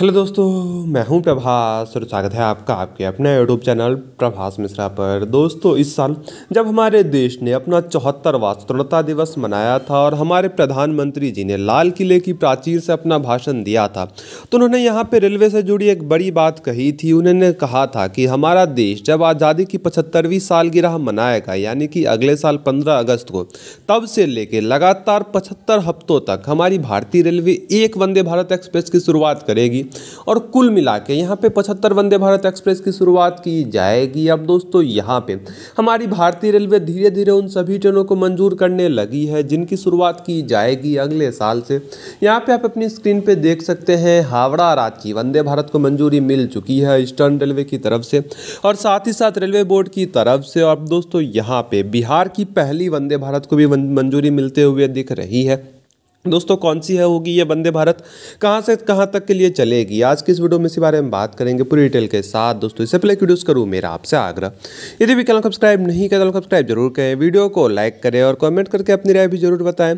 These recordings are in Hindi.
हेलो दोस्तों मैं हूं प्रभास और स्वागत है आपका आपके अपने यूट्यूब चैनल प्रभास मिश्रा पर दोस्तों इस साल जब हमारे देश ने अपना चौहत्तरवा स्वतंत्रता दिवस मनाया था और हमारे प्रधानमंत्री जी ने लाल किले की प्राचीर से अपना भाषण दिया था तो उन्होंने यहां पे रेलवे से जुड़ी एक बड़ी बात कही थी उन्होंने कहा था कि हमारा देश जब आज़ादी की पचहत्तरवीं सालगिरह मनाएगा यानी कि अगले साल पंद्रह अगस्त को तब से लेकर लगातार पचहत्तर हफ्तों तक हमारी भारतीय रेलवे एक वंदे भारत एक्सप्रेस की शुरुआत करेगी होगी और कुल मिला के यहाँ पर पचहत्तर वंदे भारत एक्सप्रेस की शुरुआत की जाएगी अब दोस्तों यहाँ पर हमारी भारतीय रेलवे धीरे धीरे उन सभी ट्रेनों को मंजूर करने लगी है जिनकी शुरुआत की जाएगी अगले साल से यहाँ पर आप अपनी स्क्रीन पर देख सकते हैं हावड़ा रांची वंदे भारत को मंजूरी मिल चुकी है ईस्टर्न रेलवे की तरफ से और साथ ही साथ रेलवे बोर्ड की तरफ से और दोस्तों यहाँ पे बिहार की पहली वंदे भारत को भी मंजूरी मिलते हुए दिख रही है दोस्तों कौन सी है होगी ये वंदे भारत कहाँ से कहाँ तक के लिए चलेगी आज की इस वीडियो में इसी बारे में बात करेंगे पूरी डिटेल के साथ दोस्तों इससे पहले वीडियोस करूँ मेरा आपसे आग्रह यदि भी चैनल सब्सक्राइब नहीं करें तो सब्सक्राइब जरूर करें वीडियो को लाइक करें और कमेंट करके अपनी राय भी जरूर बताएं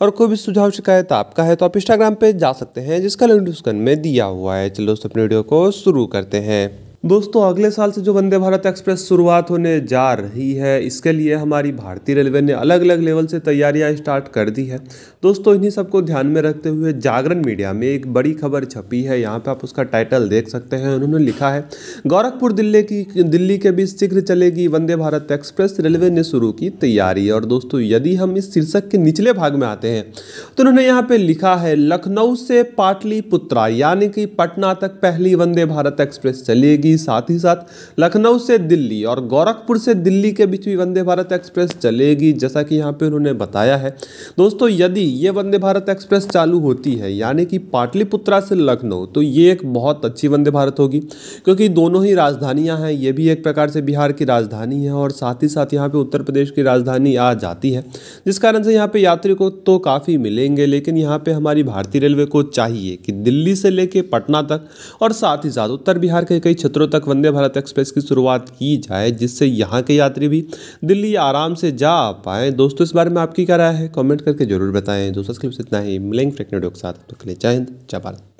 और कोई भी सुझाव शिकायत आपका है तो आप इंस्टाग्राम पर जा सकते हैं जिसका लिंक डिस्क्रिप्शन में दिया हुआ है चलो दोस्तों अपनी वीडियो को शुरू करते हैं दोस्तों अगले साल से जो वंदे भारत एक्सप्रेस शुरुआत होने जा रही है इसके लिए हमारी भारतीय रेलवे ने अलग अलग लेवल से तैयारियां स्टार्ट कर दी है दोस्तों इन्हीं सबको ध्यान में रखते हुए जागरण मीडिया में एक बड़ी खबर छपी है यहाँ पे आप उसका टाइटल देख सकते हैं उन्होंने लिखा है गोरखपुर दिल्ली की दिल्ली के बीच शीघ्र चलेगी वंदे भारत एक्सप्रेस रेलवे ने शुरू की तैयारी और दोस्तों यदि हम इस शीर्षक के निचले भाग में आते हैं तो उन्होंने यहाँ पे लिखा है लखनऊ से पाटली यानी कि पटना तक पहली वंदे भारत एक्सप्रेस चलेगी थी साथ ही साथ लखनऊ से दिल्ली और गोरखपुर से दिल्ली के बीच भी वंदे भारत एक्सप्रेस चलेगी जैसा कि यहाँ पे उन्होंने बताया है दोस्तों यदि ये वंदे भारत एक्सप्रेस चालू होती है यानी कि पाटलिपुत्रा से लखनऊ तो ये एक बहुत अच्छी वंदे भारत होगी क्योंकि दोनों ही राजधानियाँ हैं ये भी एक प्रकार से बिहार की राजधानी है और साथ ही साथ यहाँ पर उत्तर प्रदेश की राजधानी आ जाती है जिस कारण से यहाँ पर यात्री को तो काफ़ी मिलेंगे लेकिन यहाँ पर हमारी भारतीय रेलवे को चाहिए कि दिल्ली से लेके पटना तक और साथ ही साथ उत्तर बिहार के कई क्षेत्रों क्षेत्रों तक वंदे भारत एक्सप्रेस की शुरुआत की जाए जिससे यहाँ के यात्री भी दिल्ली आराम से जा पाएँ दोस्तों इस बारे में आपकी क्या राय है कॉमेंट करके जरूर बताएँ दोस्तों इतना ही मिलेंगे फ्रेक के साथ जय हिंद जय भारत